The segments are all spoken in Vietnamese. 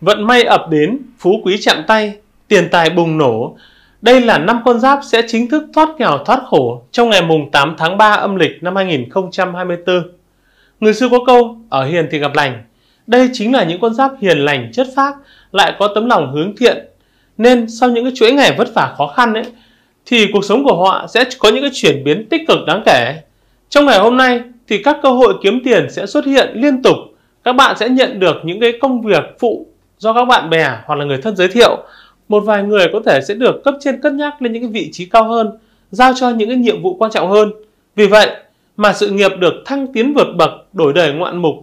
vận may ập đến, phú quý chạm tay, tiền tài bùng nổ. Đây là năm con giáp sẽ chính thức thoát nghèo thoát khổ trong ngày mùng 8 tháng 3 âm lịch năm 2024. Người xưa có câu, ở hiền thì gặp lành. Đây chính là những con giáp hiền lành, chất phác, lại có tấm lòng hướng thiện. Nên sau những cái chuỗi ngày vất vả khó khăn ấy, thì cuộc sống của họ sẽ có những cái chuyển biến tích cực đáng kể. Trong ngày hôm nay thì các cơ hội kiếm tiền sẽ xuất hiện liên tục. Các bạn sẽ nhận được những cái công việc phụ do các bạn bè hoặc là người thân giới thiệu. Một vài người có thể sẽ được cấp trên cân nhắc lên những cái vị trí cao hơn, giao cho những cái nhiệm vụ quan trọng hơn. Vì vậy mà sự nghiệp được thăng tiến vượt bậc, đổi đời ngoạn mục.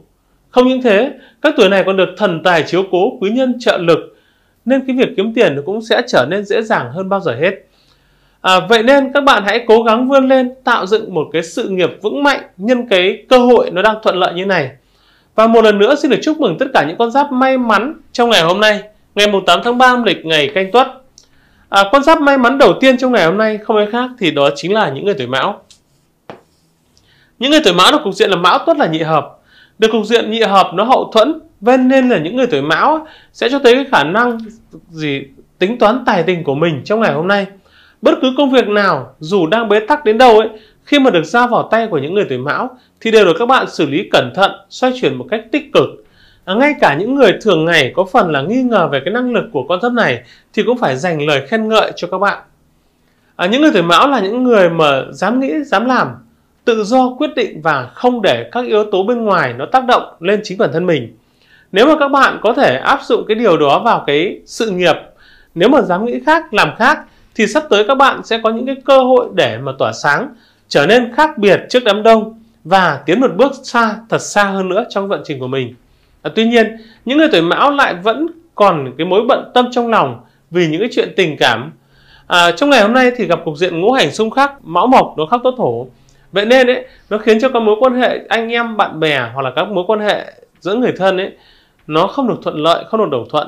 Không những thế, các tuổi này còn được thần tài chiếu cố, quý nhân trợ lực, nên cái việc kiếm tiền cũng sẽ trở nên dễ dàng hơn bao giờ hết. À, vậy nên các bạn hãy cố gắng vươn lên tạo dựng một cái sự nghiệp vững mạnh nhân cái cơ hội nó đang thuận lợi như này. Và một lần nữa xin được chúc mừng tất cả những con giáp may mắn trong ngày hôm nay, ngày 8 tháng 3 âm lịch ngày canh tuất. À, con giáp may mắn đầu tiên trong ngày hôm nay không ai khác thì đó chính là những người tuổi mão. Những người tuổi mão được cục diện là mão tuất là nhị hợp. Được cục diện nhị hợp nó hậu thuẫn, ven nên là những người tuổi mão sẽ cho thấy cái khả năng gì tính toán tài tình của mình trong ngày hôm nay. Bất cứ công việc nào dù đang bế tắc đến đâu ấy khi mà được giao vào tay của những người tuổi mão thì đều được các bạn xử lý cẩn thận, xoay chuyển một cách tích cực. À, ngay cả những người thường ngày có phần là nghi ngờ về cái năng lực của con giáp này thì cũng phải dành lời khen ngợi cho các bạn. À, những người tuổi mão là những người mà dám nghĩ, dám làm, tự do quyết định và không để các yếu tố bên ngoài nó tác động lên chính bản thân mình. Nếu mà các bạn có thể áp dụng cái điều đó vào cái sự nghiệp, nếu mà dám nghĩ khác, làm khác thì sắp tới các bạn sẽ có những cái cơ hội để mà tỏa sáng trở nên khác biệt trước đám đông và tiến một bước xa thật xa hơn nữa trong vận trình của mình à, tuy nhiên những người tuổi mão lại vẫn còn cái mối bận tâm trong lòng vì những cái chuyện tình cảm à, trong ngày hôm nay thì gặp cục diện ngũ hành xung khắc mão mộc nó khắc tốt thổ vậy nên ấy nó khiến cho các mối quan hệ anh em bạn bè hoặc là các mối quan hệ giữa người thân ấy nó không được thuận lợi không được đồng thuận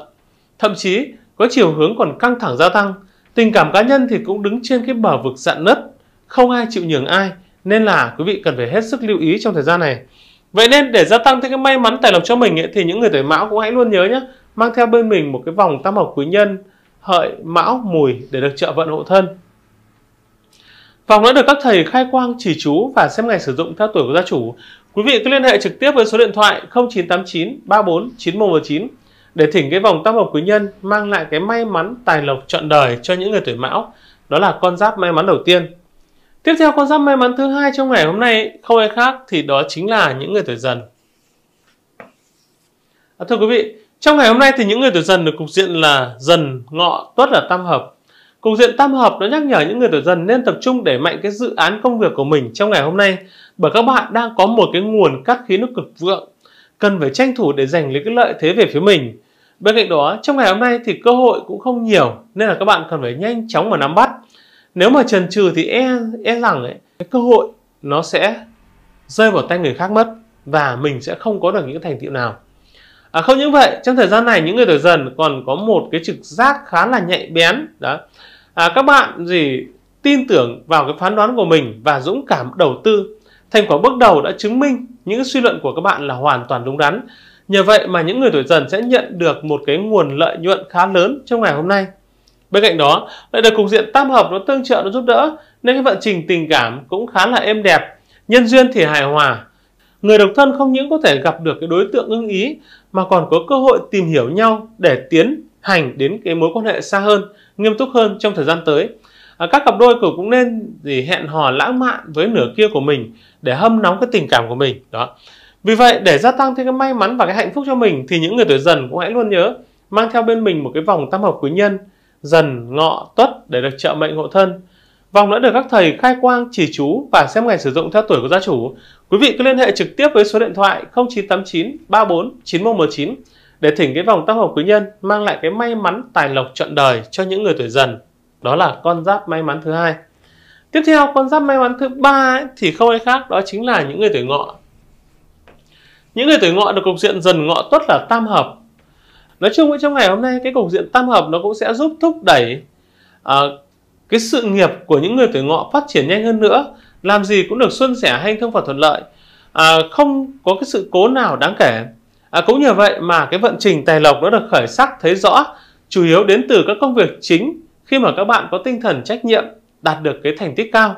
thậm chí có chiều hướng còn căng thẳng gia tăng tình cảm cá nhân thì cũng đứng trên cái bờ vực dạn nứt không ai chịu nhường ai nên là quý vị cần phải hết sức lưu ý trong thời gian này vậy nên để gia tăng thêm cái may mắn tài lộc cho mình ấy, thì những người tuổi mão cũng hãy luôn nhớ nhé mang theo bên mình một cái vòng tam hợp quý nhân hợi mão mùi để được trợ vận hộ thân Vòng đã được các thầy khai quang chỉ chú và xem ngày sử dụng theo tuổi của gia chủ. Quý vị cứ liên hệ trực tiếp với số điện thoại 0989 34 9119 để thỉnh cái vòng tam hợp quý nhân mang lại cái may mắn tài lộc trọn đời cho những người tuổi mão. Đó là con giáp may mắn đầu tiên. Tiếp theo con giáp may mắn thứ hai trong ngày hôm nay không ai khác thì đó chính là những người tuổi dần. À, thưa quý vị, trong ngày hôm nay thì những người tuổi dần được cục diện là dần ngọ tuất là tam hợp. Cục diện tam hợp nó nhắc nhở những người tuổi dần nên tập trung để mạnh cái dự án công việc của mình trong ngày hôm nay bởi các bạn đang có một cái nguồn cắt khí nó cực vượng cần phải tranh thủ để giành lấy cái lợi thế về phía mình. Bên cạnh đó, trong ngày hôm nay thì cơ hội cũng không nhiều nên là các bạn cần phải nhanh chóng mà nắm bắt nếu mà trần trừ thì e e rằng ấy, cái cơ hội nó sẽ rơi vào tay người khác mất và mình sẽ không có được những thành tựu nào à, không những vậy trong thời gian này những người tuổi dần còn có một cái trực giác khá là nhạy bén đó à, các bạn gì tin tưởng vào cái phán đoán của mình và dũng cảm đầu tư thành quả bước đầu đã chứng minh những suy luận của các bạn là hoàn toàn đúng đắn nhờ vậy mà những người tuổi dần sẽ nhận được một cái nguồn lợi nhuận khá lớn trong ngày hôm nay Bên cạnh đó, lại được cục diện tam hợp nó tương trợ nó giúp đỡ nên cái vận trình tình cảm cũng khá là êm đẹp, nhân duyên thì hài hòa. Người độc thân không những có thể gặp được cái đối tượng ưng ý mà còn có cơ hội tìm hiểu nhau để tiến hành đến cái mối quan hệ xa hơn, nghiêm túc hơn trong thời gian tới. À, các cặp đôi cũng cũng nên gì hẹn hò lãng mạn với nửa kia của mình để hâm nóng cái tình cảm của mình đó. Vì vậy để gia tăng thêm cái may mắn và cái hạnh phúc cho mình thì những người tuổi dần cũng hãy luôn nhớ mang theo bên mình một cái vòng tam hợp quý nhân dần, ngọ, tuất để được trợ mệnh hộ thân. Vòng đã được các thầy khai quang, chỉ chú và xem ngày sử dụng theo tuổi của gia chủ. Quý vị cứ liên hệ trực tiếp với số điện thoại 0989 34 9119 để thỉnh cái vòng tác hợp quý nhân mang lại cái may mắn tài lộc trọn đời cho những người tuổi dần. Đó là con giáp may mắn thứ hai. Tiếp theo con giáp may mắn thứ ba thì không ai khác đó chính là những người tuổi ngọ. Những người tuổi ngọ được cục diện dần ngọ tuất là tam hợp nói chung trong ngày hôm nay cái cục diện tam hợp nó cũng sẽ giúp thúc đẩy à, cái sự nghiệp của những người tuổi ngọ phát triển nhanh hơn nữa làm gì cũng được xuân sẻ hanh thông và thuận lợi à, không có cái sự cố nào đáng kể à, cũng nhờ vậy mà cái vận trình tài lộc nó được khởi sắc thấy rõ chủ yếu đến từ các công việc chính khi mà các bạn có tinh thần trách nhiệm đạt được cái thành tích cao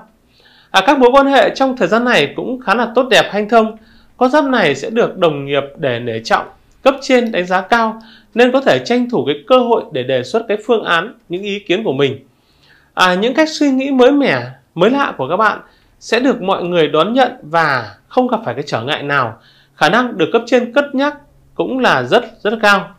à, các mối quan hệ trong thời gian này cũng khá là tốt đẹp hanh thông con giáp này sẽ được đồng nghiệp để nể trọng cấp trên đánh giá cao nên có thể tranh thủ cái cơ hội để đề xuất cái phương án, những ý kiến của mình. À, những cách suy nghĩ mới mẻ, mới lạ của các bạn sẽ được mọi người đón nhận và không gặp phải cái trở ngại nào. Khả năng được cấp trên cất nhắc cũng là rất rất cao.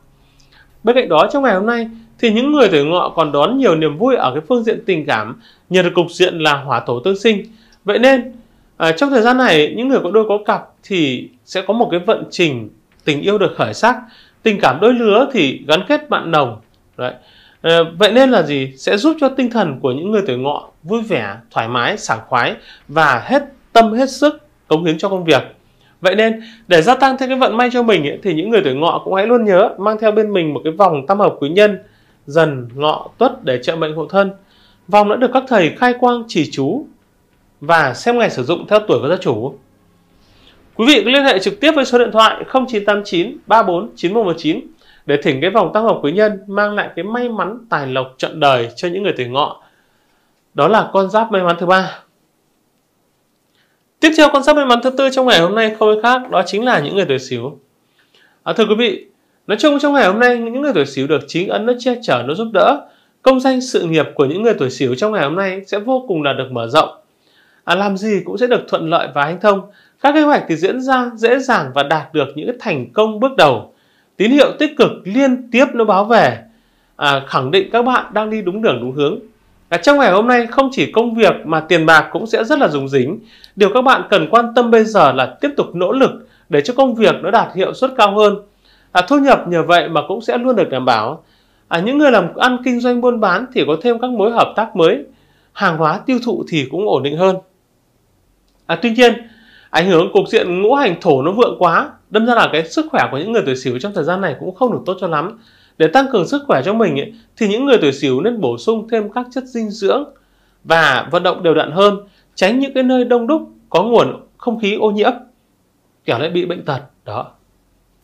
Bên cạnh đó trong ngày hôm nay thì những người tuổi ngọ còn đón nhiều niềm vui ở cái phương diện tình cảm nhờ được cục diện là hỏa thổ tương sinh. Vậy nên à, trong thời gian này những người có đôi có cặp thì sẽ có một cái vận trình tình yêu được khởi sắc tình cảm đôi lứa thì gắn kết bạn đồng đấy ờ, vậy nên là gì sẽ giúp cho tinh thần của những người tuổi ngọ vui vẻ thoải mái sảng khoái và hết tâm hết sức cống hiến cho công việc vậy nên để gia tăng thêm cái vận may cho mình ấy, thì những người tuổi ngọ cũng hãy luôn nhớ mang theo bên mình một cái vòng tam hợp quý nhân dần ngọ tuất để trợ mệnh hộ thân vòng đã được các thầy khai quang chỉ chú và xem ngày sử dụng theo tuổi của gia chủ Quý vị liên hệ trực tiếp với số điện thoại 0989 34 9119 để thỉnh cái vòng tăng hợp quý nhân mang lại cái may mắn tài lộc trận đời cho những người tuổi ngọ. Đó là con giáp may mắn thứ ba. Tiếp theo con giáp may mắn thứ tư trong ngày hôm nay không ai khác đó chính là những người tuổi xíu. À, thưa quý vị, nói chung trong ngày hôm nay những người tuổi xíu được chính ấn nó che chở nó giúp đỡ, công danh sự nghiệp của những người tuổi xíu trong ngày hôm nay sẽ vô cùng là được mở rộng. À, làm gì cũng sẽ được thuận lợi và hanh thông các kế hoạch thì diễn ra dễ dàng và đạt được những thành công bước đầu tín hiệu tích cực liên tiếp nó báo về à, khẳng định các bạn đang đi đúng đường đúng hướng à, trong ngày hôm nay không chỉ công việc mà tiền bạc cũng sẽ rất là dùng dính điều các bạn cần quan tâm bây giờ là tiếp tục nỗ lực để cho công việc nó đạt hiệu suất cao hơn à, thu nhập nhờ vậy mà cũng sẽ luôn được đảm bảo à, những người làm ăn kinh doanh buôn bán thì có thêm các mối hợp tác mới hàng hóa tiêu thụ thì cũng ổn định hơn à, tuy nhiên ảnh hưởng cục diện ngũ hành thổ nó vượng quá đâm ra là cái sức khỏe của những người tuổi sửu trong thời gian này cũng không được tốt cho lắm để tăng cường sức khỏe cho mình ấy, thì những người tuổi sửu nên bổ sung thêm các chất dinh dưỡng và vận động đều đặn hơn tránh những cái nơi đông đúc có nguồn không khí ô nhiễm kẻo lại bị bệnh tật đó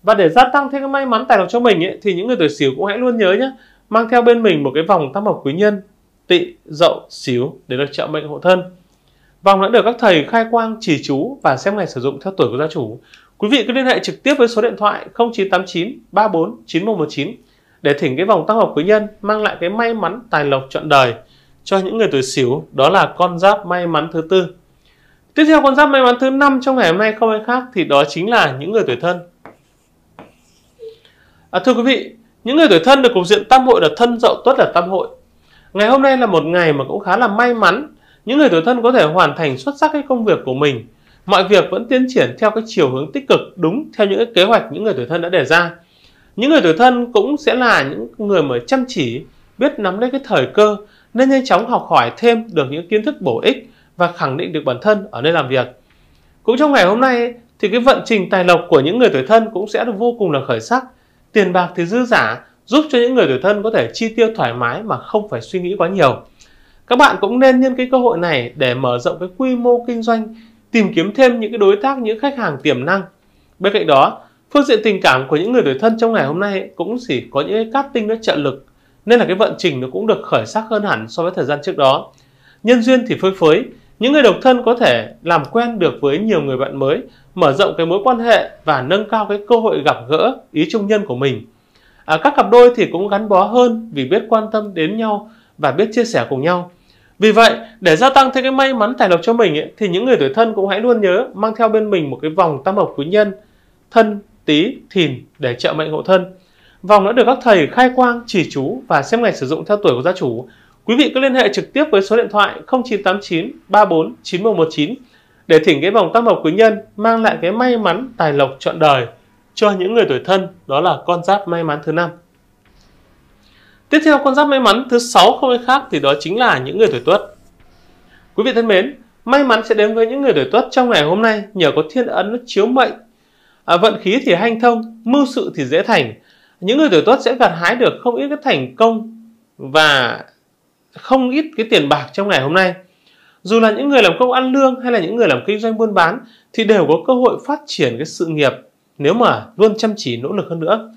và để gia tăng thêm cái may mắn tài lộc cho mình ấy, thì những người tuổi sửu cũng hãy luôn nhớ nhé mang theo bên mình một cái vòng tam hợp quý nhân tị dậu sửu để được trợ mệnh hộ thân Vòng đã được các thầy khai quang chỉ chú và xem ngày sử dụng theo tuổi của gia chủ. Quý vị cứ liên hệ trực tiếp với số điện thoại 0989 34 9119 để thỉnh cái vòng tăng hợp quý nhân mang lại cái may mắn tài lộc trọn đời cho những người tuổi Sửu, đó là con giáp may mắn thứ tư. Tiếp theo con giáp may mắn thứ năm trong ngày hôm nay không ai khác thì đó chính là những người tuổi thân. À, thưa quý vị, những người tuổi thân được cục diện tam hội là thân dậu tuất là tam hội. Ngày hôm nay là một ngày mà cũng khá là may mắn những người tuổi thân có thể hoàn thành xuất sắc cái công việc của mình mọi việc vẫn tiến triển theo cái chiều hướng tích cực đúng theo những cái kế hoạch những người tuổi thân đã đề ra những người tuổi thân cũng sẽ là những người mà chăm chỉ biết nắm lấy cái thời cơ nên nhanh chóng học hỏi thêm được những kiến thức bổ ích và khẳng định được bản thân ở nơi làm việc cũng trong ngày hôm nay thì cái vận trình tài lộc của những người tuổi thân cũng sẽ được vô cùng là khởi sắc tiền bạc thì dư giả giúp cho những người tuổi thân có thể chi tiêu thoải mái mà không phải suy nghĩ quá nhiều các bạn cũng nên nhân cái cơ hội này để mở rộng cái quy mô kinh doanh tìm kiếm thêm những cái đối tác những khách hàng tiềm năng bên cạnh đó phương diện tình cảm của những người đổi thân trong ngày hôm nay cũng chỉ có những cái cát tinh nó trợ lực nên là cái vận trình nó cũng được khởi sắc hơn hẳn so với thời gian trước đó nhân duyên thì phơi phới những người độc thân có thể làm quen được với nhiều người bạn mới mở rộng cái mối quan hệ và nâng cao cái cơ hội gặp gỡ ý trung nhân của mình à, các cặp đôi thì cũng gắn bó hơn vì biết quan tâm đến nhau và biết chia sẻ cùng nhau vì vậy, để gia tăng thêm cái may mắn tài lộc cho mình ấy, thì những người tuổi thân cũng hãy luôn nhớ mang theo bên mình một cái vòng tam hợp quý nhân thân, tí, thìn để trợ mệnh hộ thân. Vòng đã được các thầy khai quang, chỉ chú và xem ngày sử dụng theo tuổi của gia chủ. Quý vị cứ liên hệ trực tiếp với số điện thoại 0989 34 9119 để thỉnh cái vòng tam hợp quý nhân mang lại cái may mắn tài lộc trọn đời cho những người tuổi thân, đó là con giáp may mắn thứ năm. Tiếp theo con giáp may mắn thứ sáu không ai khác thì đó chính là những người tuổi Tuất. Quý vị thân mến, may mắn sẽ đến với những người tuổi Tuất trong ngày hôm nay nhờ có thiên ấn nó chiếu mệnh. À, vận khí thì hanh thông, mưu sự thì dễ thành. Những người tuổi Tuất sẽ gặt hái được không ít cái thành công và không ít cái tiền bạc trong ngày hôm nay. Dù là những người làm công ăn lương hay là những người làm kinh doanh buôn bán thì đều có cơ hội phát triển cái sự nghiệp nếu mà luôn chăm chỉ nỗ lực hơn nữa.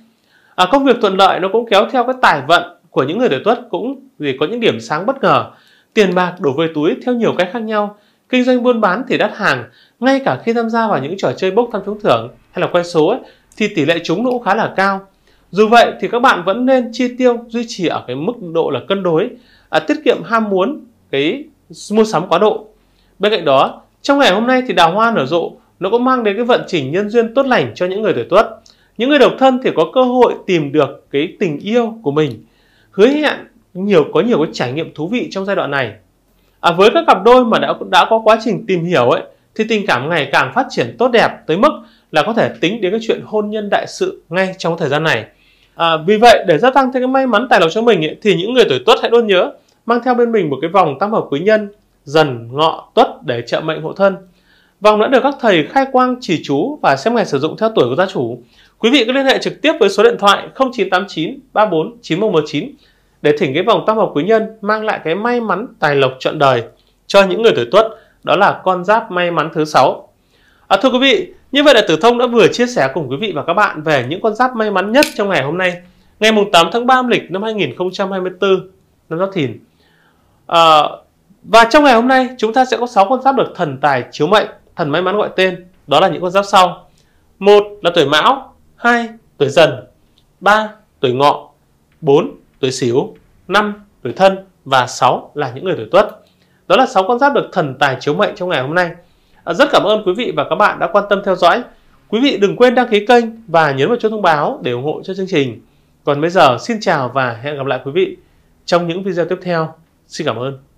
À, công việc thuận lợi nó cũng kéo theo cái tài vận của những người tuổi tuất cũng vì có những điểm sáng bất ngờ. Tiền bạc đổ về túi theo nhiều cách khác nhau, kinh doanh buôn bán thì đắt hàng, ngay cả khi tham gia vào những trò chơi bốc thăm trúng thưởng hay là quay số ấy, thì tỷ lệ trúng nó cũng khá là cao. Dù vậy thì các bạn vẫn nên chi tiêu duy trì ở cái mức độ là cân đối, à, tiết kiệm ham muốn cái mua sắm quá độ. Bên cạnh đó, trong ngày hôm nay thì đào hoa nở rộ, nó cũng mang đến cái vận trình nhân duyên tốt lành cho những người tuổi tuất. Những người độc thân thì có cơ hội tìm được cái tình yêu của mình hứa hẹn nhiều có nhiều cái trải nghiệm thú vị trong giai đoạn này. À, với các cặp đôi mà đã đã có quá trình tìm hiểu ấy thì tình cảm ngày càng phát triển tốt đẹp tới mức là có thể tính đến cái chuyện hôn nhân đại sự ngay trong thời gian này. À, vì vậy để gia tăng thêm cái may mắn tài lộc cho mình ấy, thì những người tuổi tuất hãy luôn nhớ mang theo bên mình một cái vòng tam hợp quý nhân dần ngọ tuất để trợ mệnh hộ thân Vòng đã được các thầy khai quang chỉ chú và xem ngày sử dụng theo tuổi của gia chủ. Quý vị có liên hệ trực tiếp với số điện thoại 0989 34 9119 để thỉnh cái vòng tam hợp quý nhân mang lại cái may mắn tài lộc trọn đời cho những người tuổi tuất, đó là con giáp may mắn thứ sáu. À, thưa quý vị, như vậy là Tử Thông đã vừa chia sẻ cùng quý vị và các bạn về những con giáp may mắn nhất trong ngày hôm nay, ngày 8 tháng 3 âm lịch năm 2024, năm Giáp Thìn. À, và trong ngày hôm nay, chúng ta sẽ có 6 con giáp được thần tài chiếu mệnh thần may mắn gọi tên đó là những con giáp sau một là tuổi mão hai tuổi dần ba tuổi ngọ bốn tuổi xíu năm tuổi thân và sáu là những người tuổi tuất. Đó là sáu con giáp được thần tài chiếu mệnh trong ngày hôm nay. À, rất cảm ơn quý vị và các bạn đã quan tâm theo dõi. Quý vị đừng quên đăng ký kênh và nhấn vào chuông thông báo để ủng hộ cho chương trình. Còn bây giờ xin chào và hẹn gặp lại quý vị trong những video tiếp theo. Xin cảm ơn.